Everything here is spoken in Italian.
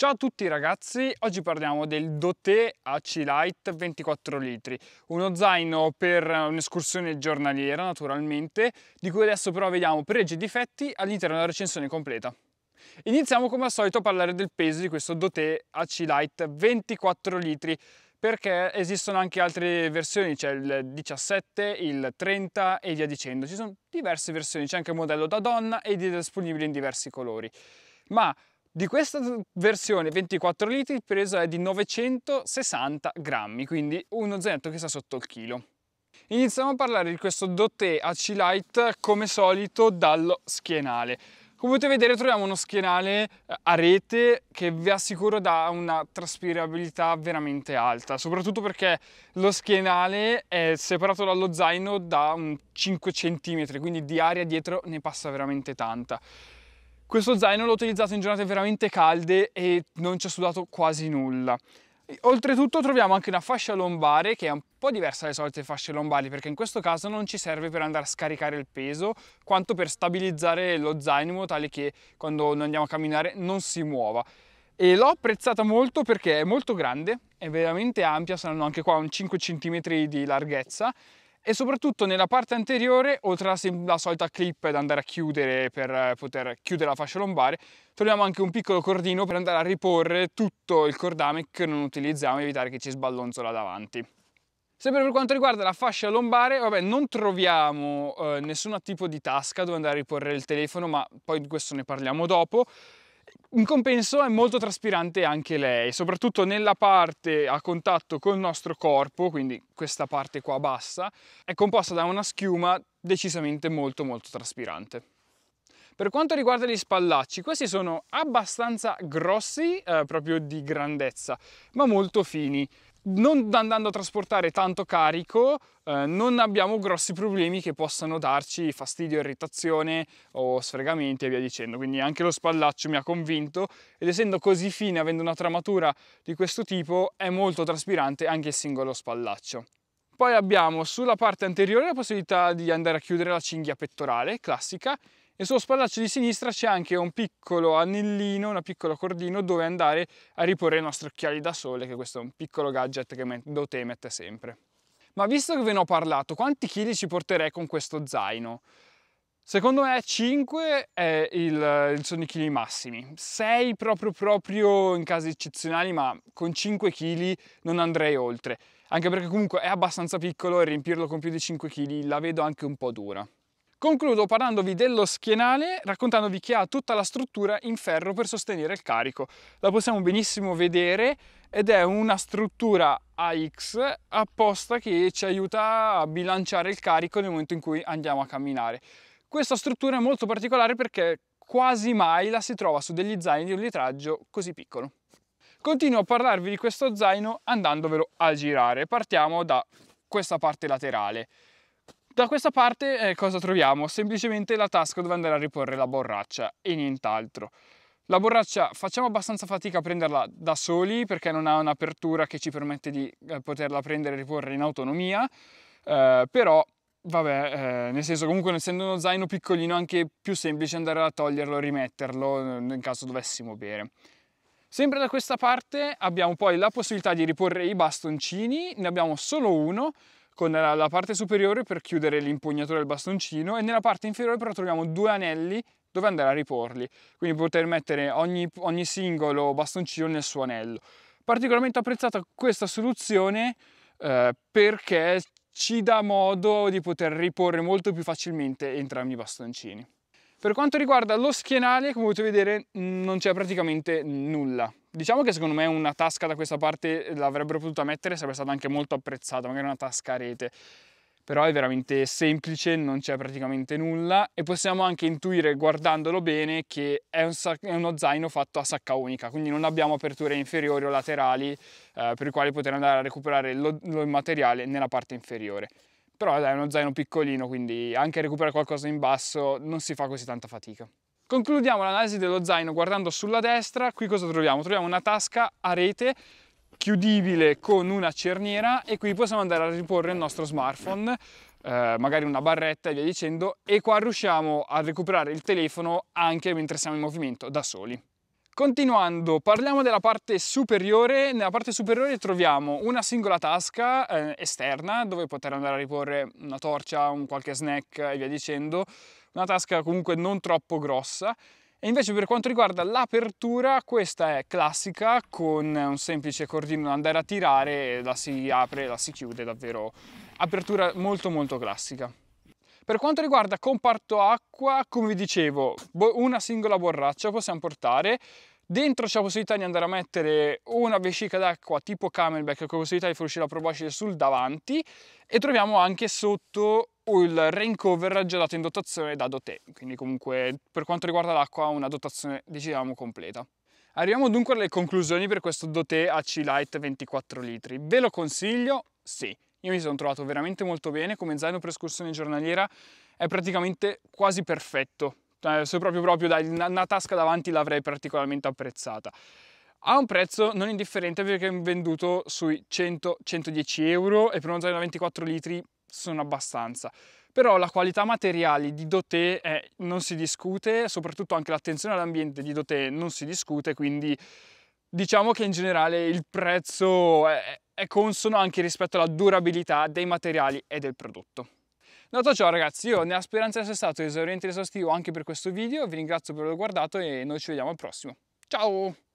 Ciao a tutti ragazzi, oggi parliamo del Doté AC Light 24 litri, uno zaino per un'escursione giornaliera naturalmente, di cui adesso però vediamo pregi e difetti all'interno della recensione completa. Iniziamo come al solito a parlare del peso di questo Doté AC Light 24 litri, perché esistono anche altre versioni, c'è cioè il 17, il 30 e via dicendo, ci sono diverse versioni, c'è anche il modello da donna ed è disponibile in diversi colori. Ma di questa versione 24 litri il peso è di 960 grammi, quindi uno zainetto che sta sotto il chilo. Iniziamo a parlare di questo Doté AC Light come solito dallo schienale. Come potete vedere troviamo uno schienale eh, a rete che vi assicuro dà una traspirabilità veramente alta, soprattutto perché lo schienale è separato dallo zaino da 5 cm, quindi di aria dietro ne passa veramente tanta. Questo zaino l'ho utilizzato in giornate veramente calde e non ci ha sudato quasi nulla. Oltretutto troviamo anche una fascia lombare che è un po' diversa dalle solite fasce lombari perché in questo caso non ci serve per andare a scaricare il peso quanto per stabilizzare lo zaino in modo tale che quando andiamo a camminare non si muova e l'ho apprezzata molto perché è molto grande, è veramente ampia, saranno anche qua un 5 cm di larghezza e soprattutto nella parte anteriore, oltre alla, solita clip da andare a chiudere per poter chiudere la fascia lombare, troviamo anche un piccolo cordino per andare a riporre tutto il cordame che non utilizziamo e evitare che ci sballonzola davanti. Sempre per quanto riguarda la fascia lombare, vabbè, non troviamo eh, nessun tipo di tasca dove andare a riporre il telefono, ma poi di questo ne parliamo dopo. In compenso è molto traspirante anche lei, soprattutto nella parte a contatto col nostro corpo, quindi questa parte qua bassa, è composta da una schiuma decisamente molto molto traspirante. Per quanto riguarda gli spallacci, questi sono abbastanza grossi, eh, proprio di grandezza, ma molto fini non andando a trasportare tanto carico eh, non abbiamo grossi problemi che possano darci fastidio, irritazione o sfregamenti e via dicendo. Quindi anche lo spallaccio mi ha convinto ed essendo così fine, avendo una tramatura di questo tipo, è molto traspirante anche il singolo spallaccio. Poi abbiamo sulla parte anteriore la possibilità di andare a chiudere la cinghia pettorale classica e sullo spallaccio di sinistra c'è anche un piccolo anellino, una piccola cordino dove andare a riporre i nostri occhiali da sole, che questo è un piccolo gadget che Metdo mette sempre. Ma visto che ve ne ho parlato, quanti chili ci porterei con questo zaino? Secondo me 5 è il, sono i chili massimi, 6 proprio proprio in casi eccezionali, ma con 5 kg non andrei oltre, anche perché comunque è abbastanza piccolo e riempirlo con più di 5 kg la vedo anche un po' dura. Concludo parlandovi dello schienale, raccontandovi che ha tutta la struttura in ferro per sostenere il carico. La possiamo benissimo vedere ed è una struttura AX apposta che ci aiuta a bilanciare il carico nel momento in cui andiamo a camminare. Questa struttura è molto particolare perché quasi mai la si trova su degli zaini di un litraggio così piccolo. Continuo a parlarvi di questo zaino andandovelo a girare. Partiamo da questa parte laterale. Da questa parte eh, cosa troviamo? Semplicemente la tasca dove andare a riporre la borraccia e nient'altro. La borraccia facciamo abbastanza fatica a prenderla da soli perché non ha un'apertura che ci permette di eh, poterla prendere e riporre in autonomia, eh, però vabbè, eh, nel senso comunque essendo uno zaino piccolino è anche più semplice andare a toglierlo e rimetterlo eh, nel caso dovessimo bere. Sempre da questa parte abbiamo poi la possibilità di riporre i bastoncini, ne abbiamo solo uno, con la parte superiore per chiudere l'impugnatura del bastoncino e nella parte inferiore però troviamo due anelli dove andare a riporli, quindi poter mettere ogni, ogni singolo bastoncino nel suo anello. Particolarmente apprezzata questa soluzione eh, perché ci dà modo di poter riporre molto più facilmente entrambi i bastoncini. Per quanto riguarda lo schienale, come potete vedere, non c'è praticamente nulla. Diciamo che secondo me una tasca da questa parte eh, l'avrebbero potuta mettere, sarebbe stata anche molto apprezzata, magari una tasca a rete. Però è veramente semplice, non c'è praticamente nulla e possiamo anche intuire guardandolo bene che è, un è uno zaino fatto a sacca unica, quindi non abbiamo aperture inferiori o laterali eh, per i quali poter andare a recuperare lo, lo materiale nella parte inferiore però dai, è uno zaino piccolino, quindi anche recuperare qualcosa in basso non si fa così tanta fatica. Concludiamo l'analisi dello zaino guardando sulla destra, qui cosa troviamo? Troviamo una tasca a rete chiudibile con una cerniera e qui possiamo andare a riporre il nostro smartphone, eh, magari una barretta e via dicendo e qua riusciamo a recuperare il telefono anche mentre siamo in movimento da soli. Continuando, parliamo della parte superiore. Nella parte superiore troviamo una singola tasca eh, esterna dove poter andare a riporre una torcia, un qualche snack e via dicendo una tasca comunque non troppo grossa. E invece per quanto riguarda l'apertura, questa è classica con un semplice cordino da andare a tirare, la si apre, la si chiude, davvero apertura molto molto classica. Per quanto riguarda comparto acqua, come vi dicevo, una singola borraccia possiamo portare, Dentro c'è la possibilità di andare a mettere una vescica d'acqua tipo camelback con la possibilità di far uscire la proboscide sul davanti e troviamo anche sotto il rain cover già dato in dotazione da Doté, quindi comunque per quanto riguarda l'acqua una dotazione diciamo completa. Arriviamo dunque alle conclusioni per questo Doté AC Light 24 litri. Ve lo consiglio? Sì. Io mi sono trovato veramente molto bene, come zaino per escursione giornaliera è praticamente quasi perfetto eh, se proprio proprio dai, una tasca davanti l'avrei particolarmente apprezzata. Ha un prezzo non indifferente perché è venduto sui 100-110 euro e per una zona da 24 litri sono abbastanza. Però la qualità materiali di Doté eh, non si discute, soprattutto anche l'attenzione all'ambiente di Doté non si discute, quindi diciamo che in generale il prezzo è, è consono anche rispetto alla durabilità dei materiali e del prodotto. Dato ciò ragazzi, io nella speranza di essere stato esauriente ed esaustivo anche per questo video, vi ringrazio per averlo guardato e noi ci vediamo al prossimo. Ciao!